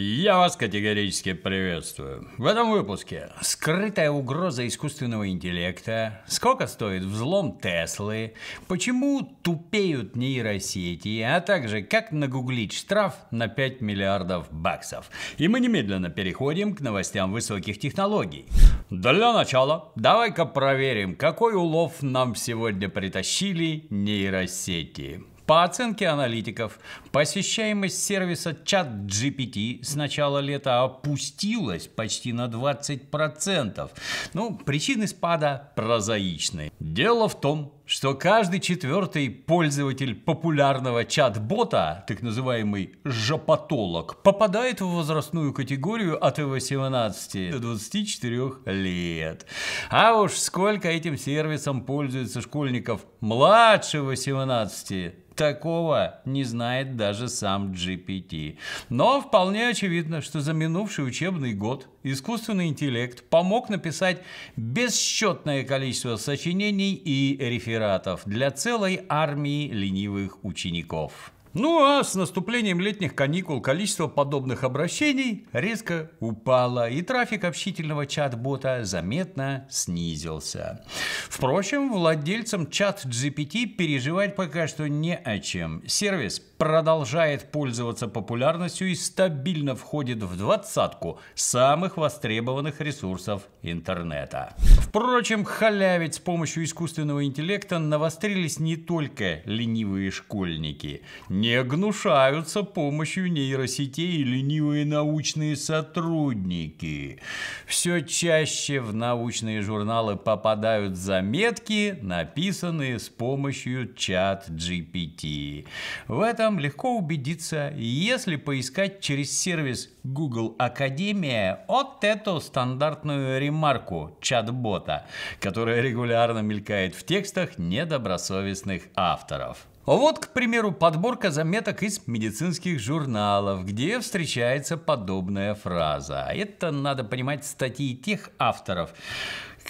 Я вас категорически приветствую. В этом выпуске скрытая угроза искусственного интеллекта, сколько стоит взлом Теслы, почему тупеют нейросети, а также как нагуглить штраф на 5 миллиардов баксов. И мы немедленно переходим к новостям высоких технологий. Для начала давай-ка проверим, какой улов нам сегодня притащили нейросети. По оценке аналитиков, посещаемость сервиса ChatGPT с начала лета опустилась почти на 20%. Ну, причины спада прозаичны. Дело в том, что каждый четвертый пользователь популярного чат-бота, так называемый жопатолог, попадает в возрастную категорию от 18 до 24 лет. А уж сколько этим сервисом пользуется школьников младше 18, Такого не знает даже сам GPT. Но вполне очевидно, что за минувший учебный год искусственный интеллект помог написать бесчетное количество сочинений и референсов пиратов для целой армии ленивых учеников. Ну а с наступлением летних каникул количество подобных обращений резко упало, и трафик общительного чат-бота заметно снизился. Впрочем, владельцам чат GPT переживать пока что не о чем. Сервис продолжает пользоваться популярностью и стабильно входит в двадцатку самых востребованных ресурсов интернета. Впрочем, халявить с помощью искусственного интеллекта навострились не только ленивые школьники. Не гнушаются помощью нейросетей ленивые научные сотрудники. Все чаще в научные журналы попадают заметки, написанные с помощью чат GPT. В этом этом легко убедиться, если поискать через сервис Google Академия вот эту стандартную ремарку чат-бота, которая регулярно мелькает в текстах недобросовестных авторов. Вот, к примеру, подборка заметок из медицинских журналов, где встречается подобная фраза. Это надо понимать статьи тех авторов,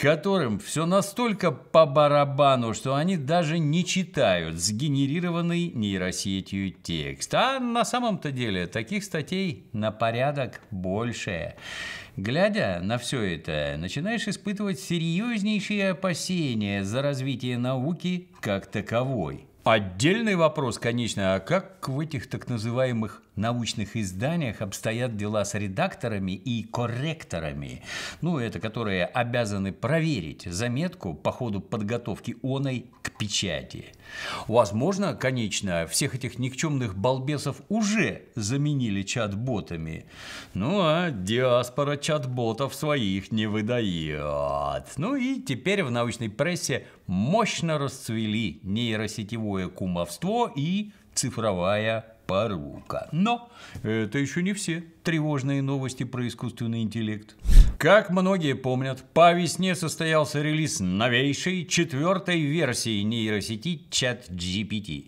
которым все настолько по барабану, что они даже не читают сгенерированный нейросетью текст. А на самом-то деле таких статей на порядок больше. Глядя на все это, начинаешь испытывать серьезнейшие опасения за развитие науки как таковой. Отдельный вопрос, конечно, а как в этих так называемых научных изданиях обстоят дела с редакторами и корректорами, ну, это которые обязаны проверить заметку по ходу подготовки оной к печати. Возможно, конечно, всех этих никчемных балбесов уже заменили чат-ботами. Ну, а диаспора чат-ботов своих не выдает. Ну и теперь в научной прессе мощно расцвели нейросетевое кумовство и цифровая порука. Но это еще не все тревожные новости про искусственный интеллект. Как многие помнят, по весне состоялся релиз новейшей четвертой версии нейросети ChatGPT.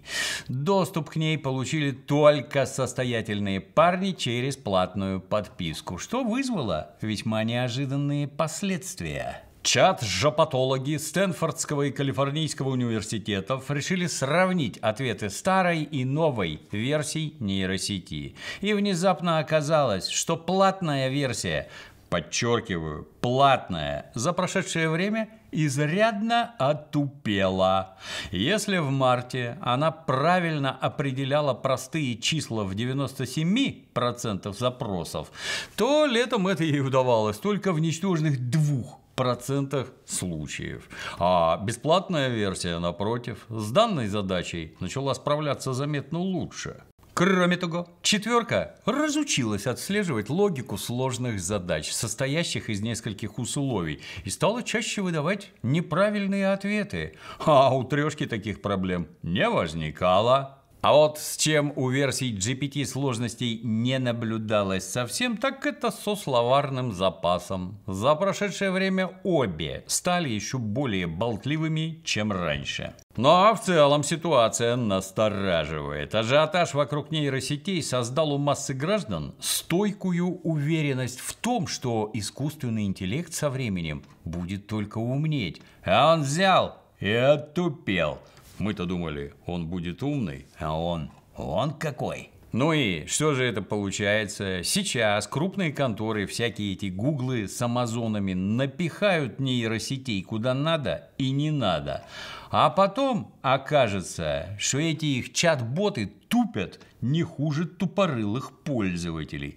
Доступ к ней получили только состоятельные парни через платную подписку, что вызвало весьма неожиданные последствия. Чат жопатологи Стэнфордского и Калифорнийского университетов решили сравнить ответы старой и новой версий нейросети. И внезапно оказалось, что платная версия, подчеркиваю, платная, за прошедшее время изрядно отупела. Если в марте она правильно определяла простые числа в 97% запросов, то летом это ей удавалось только в ничтожных двух процентах случаев. А бесплатная версия, напротив, с данной задачей начала справляться заметно лучше. Кроме того, четверка разучилась отслеживать логику сложных задач, состоящих из нескольких условий, и стала чаще выдавать неправильные ответы. А у трешки таких проблем не возникало. А вот с чем у версий GPT сложностей не наблюдалось совсем, так это со словарным запасом. За прошедшее время обе стали еще более болтливыми, чем раньше. Но ну, а в целом ситуация настораживает. Ажиотаж вокруг нейросетей создал у массы граждан стойкую уверенность в том, что искусственный интеллект со временем будет только умнеть. А он взял и оттупел. Мы-то думали, он будет умный, а он... Он какой? Ну и что же это получается? Сейчас крупные конторы, всякие эти гуглы с амазонами напихают нейросетей куда надо и не надо. А потом окажется, что эти их чат-боты тупят не хуже тупорылых пользователей.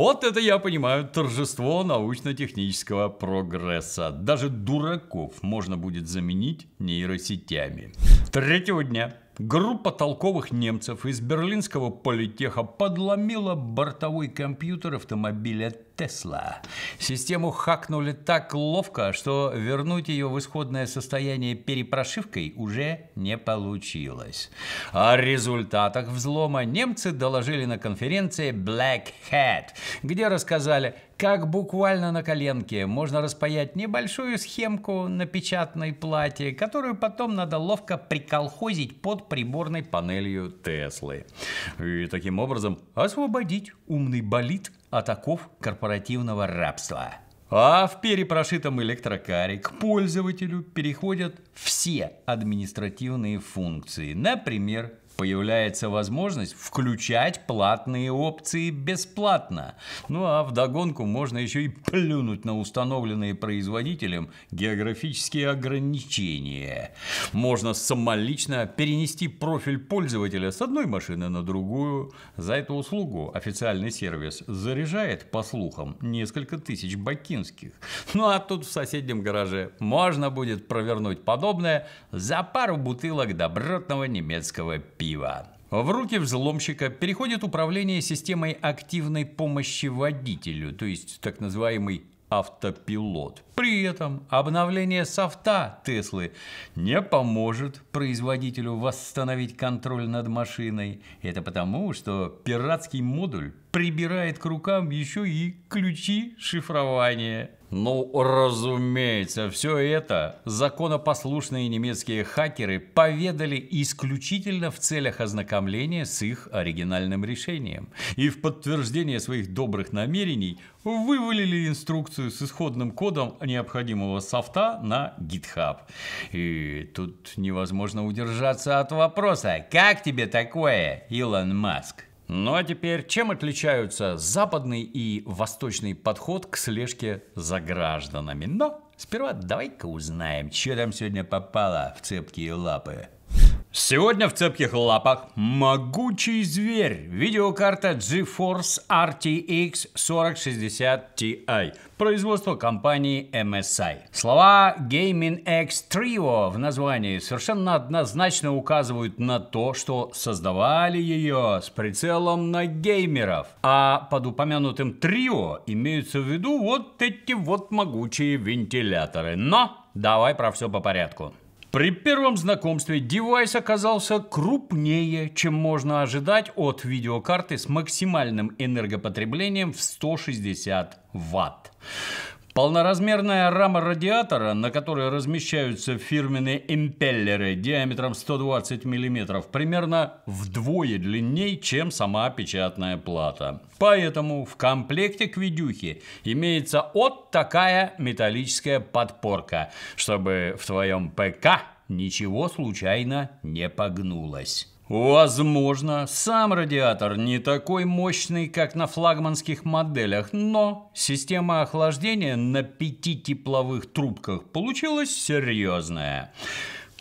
Вот это я понимаю торжество научно-технического прогресса. Даже дураков можно будет заменить нейросетями. Третьего дня Группа толковых немцев из берлинского политеха подломила бортовой компьютер автомобиля Тесла. Систему хакнули так ловко, что вернуть ее в исходное состояние перепрошивкой уже не получилось. О результатах взлома немцы доложили на конференции Black Hat, где рассказали, как буквально на коленке можно распаять небольшую схемку на печатной плате, которую потом надо ловко приколхозить под приборной панелью Теслы. И таким образом освободить умный болид от оков корпоративного рабства. А в перепрошитом электрокаре к пользователю переходят все административные функции. Например, появляется возможность включать платные опции бесплатно. Ну а вдогонку можно еще и плюнуть на установленные производителем географические ограничения. Можно самолично перенести профиль пользователя с одной машины на другую. За эту услугу официальный сервис заряжает, по слухам, несколько тысяч бакинских. Ну а тут в соседнем гараже можно будет провернуть подобное за пару бутылок добротного немецкого пива пива. В руки взломщика переходит управление системой активной помощи водителю, то есть так называемый автопилот. При этом обновление софта Теслы не поможет производителю восстановить контроль над машиной. Это потому, что пиратский модуль прибирает к рукам еще и ключи шифрования. Ну, разумеется, все это законопослушные немецкие хакеры поведали исключительно в целях ознакомления с их оригинальным решением. И в подтверждение своих добрых намерений вывалили инструкцию с исходным кодом необходимого софта на GitHub. И тут невозможно удержаться от вопроса, как тебе такое, Илон Маск? Ну а теперь, чем отличаются западный и восточный подход к слежке за гражданами? Но сперва давай-ка узнаем, что там сегодня попало в цепкие лапы. Сегодня в цепких лапах могучий зверь. Видеокарта GeForce RTX 4060 Ti. Производство компании MSI. Слова Gaming X Trio в названии совершенно однозначно указывают на то, что создавали ее с прицелом на геймеров. А под упомянутым трио имеются в виду вот эти вот могучие вентиляторы. Но давай про все по порядку. При первом знакомстве девайс оказался крупнее, чем можно ожидать от видеокарты с максимальным энергопотреблением в 160 Вт. Полноразмерная рама радиатора, на которой размещаются фирменные импеллеры диаметром 120 мм, примерно вдвое длиннее, чем сама печатная плата. Поэтому в комплекте к видюхе имеется вот такая металлическая подпорка, чтобы в твоем ПК ничего случайно не погнулось. Возможно, сам радиатор не такой мощный, как на флагманских моделях, но система охлаждения на пяти тепловых трубках получилась серьезная.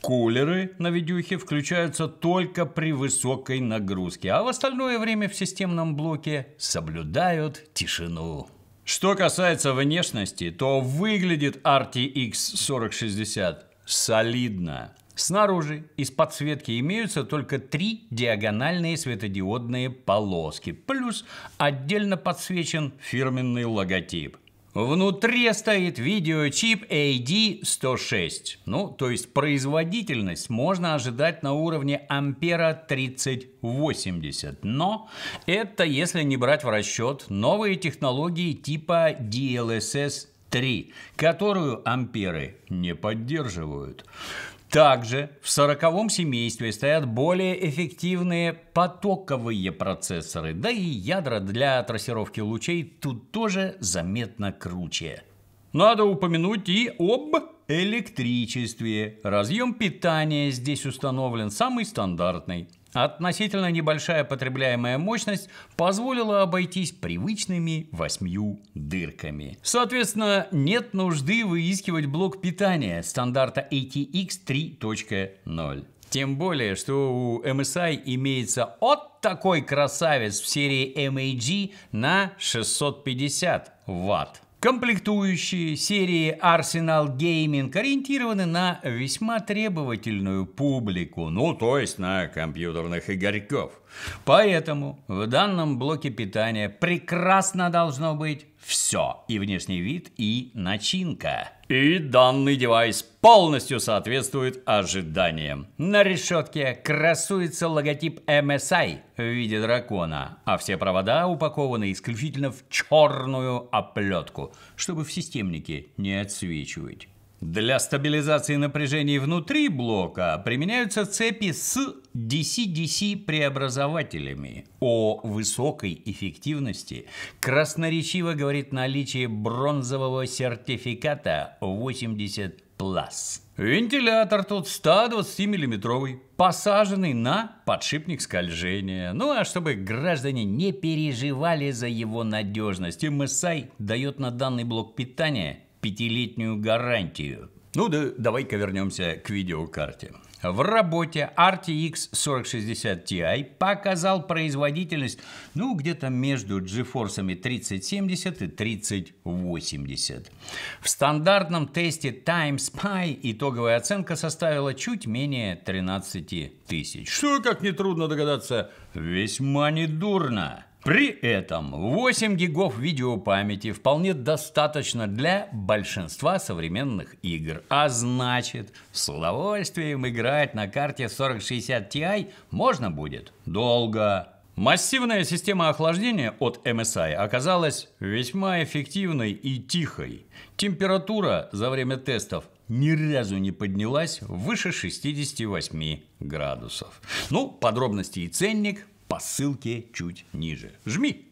Кулеры на видюхе включаются только при высокой нагрузке, а в остальное время в системном блоке соблюдают тишину. Что касается внешности, то выглядит RTX 4060 солидно. Снаружи из подсветки имеются только три диагональные светодиодные полоски, плюс отдельно подсвечен фирменный логотип. Внутри стоит видеочип AD106, ну, то есть производительность можно ожидать на уровне ампера 3080, но это если не брать в расчет новые технологии типа DLSS 3, которую амперы не поддерживают. Также в сороковом семействе стоят более эффективные потоковые процессоры, да и ядра для трассировки лучей тут тоже заметно круче. Надо упомянуть и об электричестве. Разъем питания здесь установлен самый стандартный. Относительно небольшая потребляемая мощность позволила обойтись привычными восьмью дырками. Соответственно, нет нужды выискивать блок питания стандарта ATX 3.0. Тем более, что у MSI имеется от такой красавец в серии MAG на 650 ватт. Комплектующие серии Arsenal Gaming ориентированы на весьма требовательную публику, ну то есть на компьютерных игорьков. Поэтому в данном блоке питания прекрасно должно быть все – и внешний вид, и начинка – и данный девайс полностью соответствует ожиданиям. На решетке красуется логотип MSI в виде дракона, а все провода упакованы исключительно в черную оплетку, чтобы в системнике не отсвечивать. Для стабилизации напряжений внутри блока применяются цепи с DC-DC преобразователями. О высокой эффективности красноречиво говорит наличие бронзового сертификата 80 Plus. Вентилятор тут 120-миллиметровый, посаженный на подшипник скольжения. Ну а чтобы граждане не переживали за его надежность, MSI дает на данный блок питания пятилетнюю гарантию. Ну да, давай-ка вернемся к видеокарте. В работе RTX 4060 Ti показал производительность, ну, где-то между GeForce 3070 и 3080. В стандартном тесте TimeSpy итоговая оценка составила чуть менее 13 тысяч. Что, как нетрудно догадаться, весьма недурно. При этом 8 гигов видеопамяти вполне достаточно для большинства современных игр. А значит, с удовольствием играть на карте 4060 Ti можно будет долго. Массивная система охлаждения от MSI оказалась весьма эффективной и тихой. Температура за время тестов ни разу не поднялась выше 68 градусов. Ну, подробности и ценник по ссылке чуть ниже. Жми!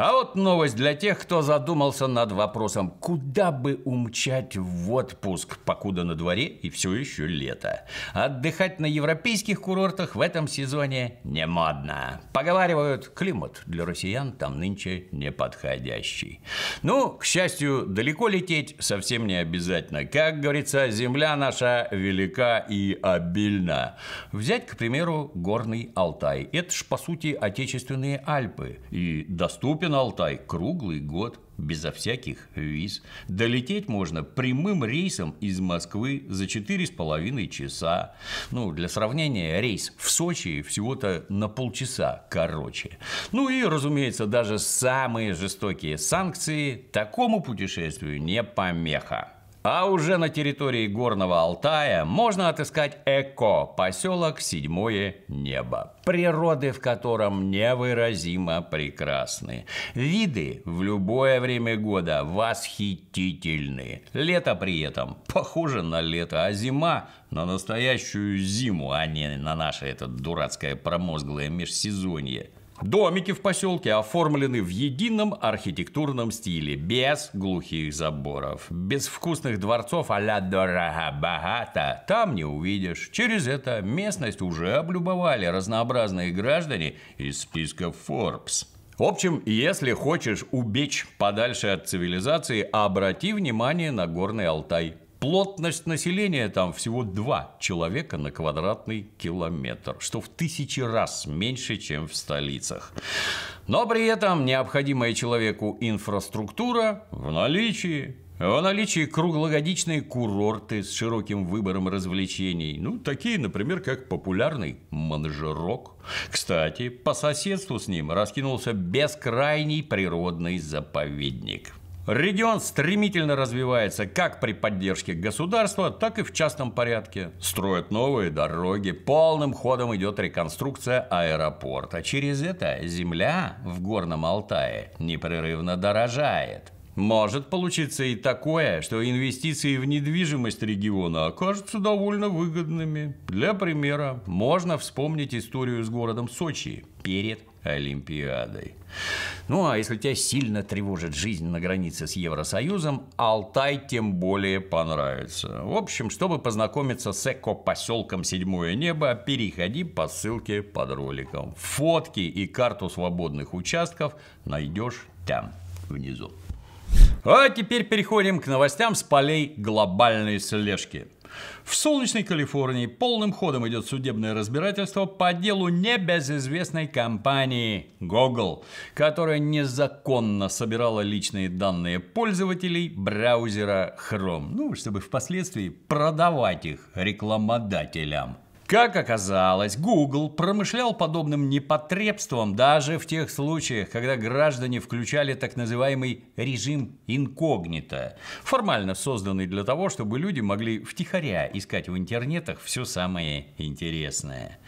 А вот новость для тех, кто задумался над вопросом, куда бы умчать в отпуск, покуда на дворе и все еще лето. Отдыхать на европейских курортах в этом сезоне не модно. Поговаривают, климат для россиян там нынче не подходящий. Ну, к счастью, далеко лететь совсем не обязательно. Как говорится, земля наша велика и обильна. Взять, к примеру, горный Алтай. Это ж, по сути, отечественные Альпы. И доступен на Алтай круглый год, безо всяких виз. Долететь можно прямым рейсом из Москвы за 4,5 часа. Ну, для сравнения, рейс в Сочи всего-то на полчаса короче. Ну и, разумеется, даже самые жестокие санкции такому путешествию не помеха. А уже на территории Горного Алтая можно отыскать Эко, поселок Седьмое Небо, природы в котором невыразимо прекрасны. Виды в любое время года восхитительны. Лето при этом похоже на лето, а зима на настоящую зиму, а не на наше это дурацкое промозглое межсезонье. Домики в поселке оформлены в едином архитектурном стиле, без глухих заборов, без вкусных дворцов а-ля дорого-богато. Там не увидишь. Через это местность уже облюбовали разнообразные граждане из списка Forbes. В общем, если хочешь убечь подальше от цивилизации, обрати внимание на горный Алтай. Плотность населения там всего 2 человека на квадратный километр, что в тысячи раз меньше, чем в столицах. Но при этом необходимая человеку инфраструктура в наличии. В наличии круглогодичные курорты с широким выбором развлечений. Ну, такие, например, как популярный Манжерок. Кстати, по соседству с ним раскинулся бескрайний природный заповедник. Регион стремительно развивается как при поддержке государства, так и в частном порядке. Строят новые дороги, полным ходом идет реконструкция аэропорта. Через это земля в Горном Алтае непрерывно дорожает. Может получиться и такое, что инвестиции в недвижимость региона окажутся довольно выгодными. Для примера, можно вспомнить историю с городом Сочи перед Олимпиадой. Ну, а если тебя сильно тревожит жизнь на границе с Евросоюзом, Алтай тем более понравится. В общем, чтобы познакомиться с эко-поселком «Седьмое небо», переходи по ссылке под роликом. Фотки и карту свободных участков найдешь там, внизу. А теперь переходим к новостям с полей глобальной слежки – в солнечной Калифорнии полным ходом идет судебное разбирательство по делу небезызвестной компании Google, которая незаконно собирала личные данные пользователей браузера Chrome, ну, чтобы впоследствии продавать их рекламодателям. Как оказалось, Google промышлял подобным непотребством даже в тех случаях, когда граждане включали так называемый режим инкогнито, формально созданный для того, чтобы люди могли втихаря искать в интернетах все самое интересное.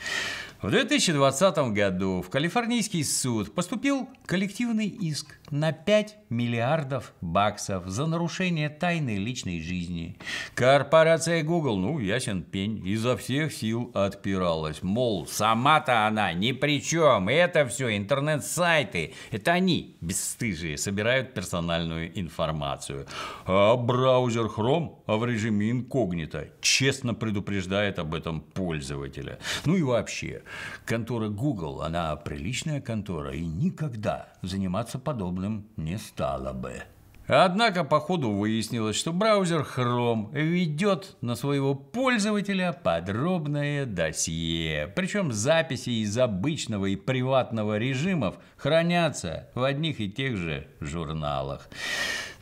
В 2020 году в Калифорнийский суд поступил коллективный иск на 5 миллиардов баксов за нарушение тайны личной жизни. Корпорация Google, ну, ясен пень, изо всех сил отпиралась. Мол, сама-то она ни при чем. Это все интернет-сайты. Это они, бесстыжие, собирают персональную информацию. А браузер Chrome а в режиме инкогнито честно предупреждает об этом пользователя. Ну и вообще, контора Google, она приличная контора и никогда заниматься подобным не стоит стало бы. Однако по ходу выяснилось, что браузер Chrome ведет на своего пользователя подробное досье. Причем записи из обычного и приватного режимов хранятся в одних и тех же журналах.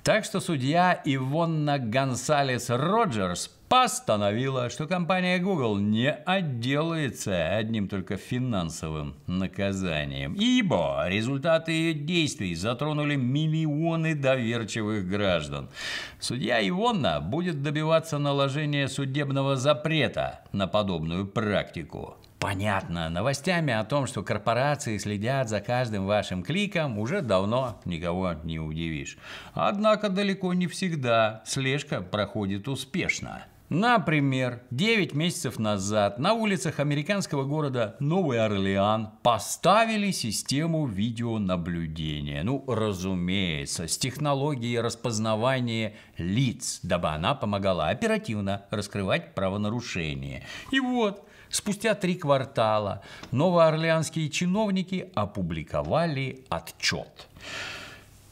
Так что судья Ивонна Гонсалес Роджерс постановила, что компания Google не отделается одним только финансовым наказанием, ибо результаты ее действий затронули миллионы доверчивых граждан. Судья Ивонна будет добиваться наложения судебного запрета на подобную практику. Понятно, новостями о том, что корпорации следят за каждым вашим кликом, уже давно никого не удивишь. Однако далеко не всегда слежка проходит успешно. Например, 9 месяцев назад на улицах американского города Новый Орлеан поставили систему видеонаблюдения. Ну, разумеется, с технологией распознавания лиц, дабы она помогала оперативно раскрывать правонарушения. И вот, Спустя три квартала новоорлеанские чиновники опубликовали отчет.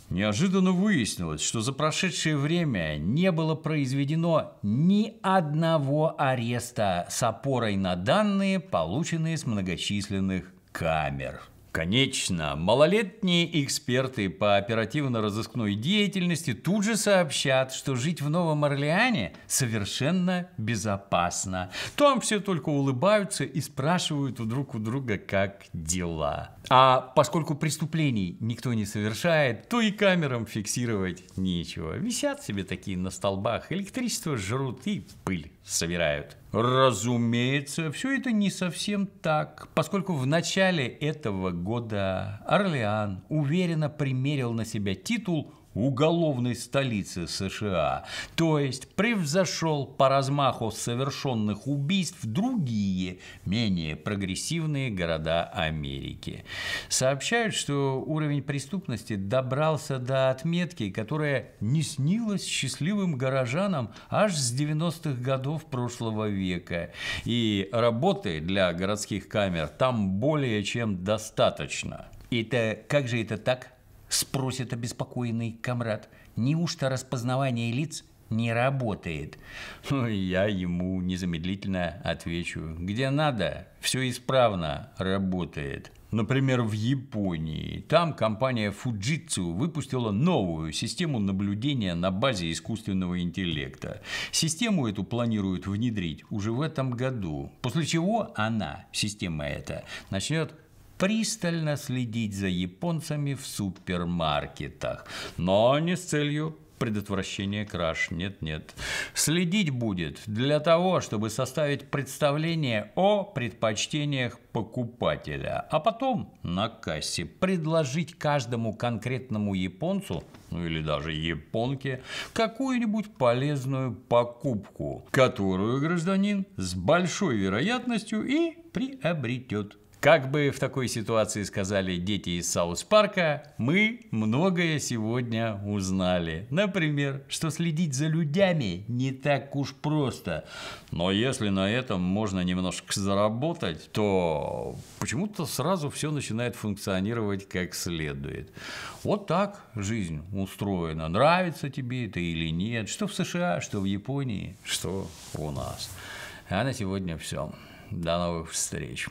Неожиданно выяснилось, что за прошедшее время не было произведено ни одного ареста с опорой на данные, полученные с многочисленных камер. Конечно, малолетние эксперты по оперативно-розыскной деятельности тут же сообщат, что жить в Новом Орлеане совершенно безопасно. Там все только улыбаются и спрашивают у друг у друга, как дела. А поскольку преступлений никто не совершает, то и камерам фиксировать нечего. Висят себе такие на столбах, электричество жрут и пыль собирают. Разумеется, все это не совсем так, поскольку в начале этого года Орлеан уверенно примерил на себя титул уголовной столицы США, то есть превзошел по размаху совершенных убийств другие, менее прогрессивные города Америки. Сообщают, что уровень преступности добрался до отметки, которая не снилась счастливым горожанам аж с 90-х годов прошлого века. И работы для городских камер там более чем достаточно. Это как же это так? спросит обеспокоенный комрад. Неужто распознавание лиц не работает? Ну, я ему незамедлительно отвечу. Где надо, все исправно работает. Например, в Японии. Там компания Fujitsu выпустила новую систему наблюдения на базе искусственного интеллекта. Систему эту планируют внедрить уже в этом году, после чего она, система эта, начнет пристально следить за японцами в супермаркетах, но не с целью предотвращения краж. Нет, нет. Следить будет для того, чтобы составить представление о предпочтениях покупателя, а потом на кассе предложить каждому конкретному японцу, ну или даже японке, какую-нибудь полезную покупку, которую гражданин с большой вероятностью и приобретет. Как бы в такой ситуации сказали дети из Саус Парка, мы многое сегодня узнали. Например, что следить за людьми не так уж просто. Но если на этом можно немножко заработать, то почему-то сразу все начинает функционировать как следует. Вот так жизнь устроена. Нравится тебе это или нет. Что в США, что в Японии, что у нас. А на сегодня все. До новых встреч.